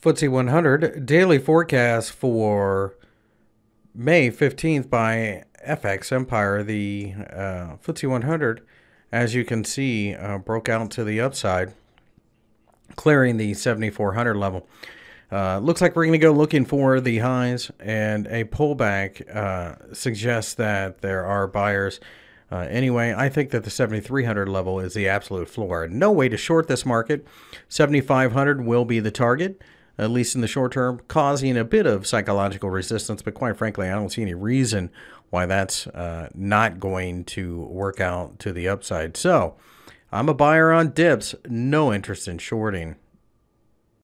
FTSE 100 daily forecast for May 15th by FX Empire. The uh, FTSE 100, as you can see, uh, broke out to the upside, clearing the 7400 level. Uh, looks like we're going to go looking for the highs, and a pullback uh, suggests that there are buyers. Uh, anyway, I think that the 7,300 level is the absolute floor. No way to short this market. 7,500 will be the target at least in the short term, causing a bit of psychological resistance. But quite frankly, I don't see any reason why that's uh, not going to work out to the upside. So I'm a buyer on dips, no interest in shorting.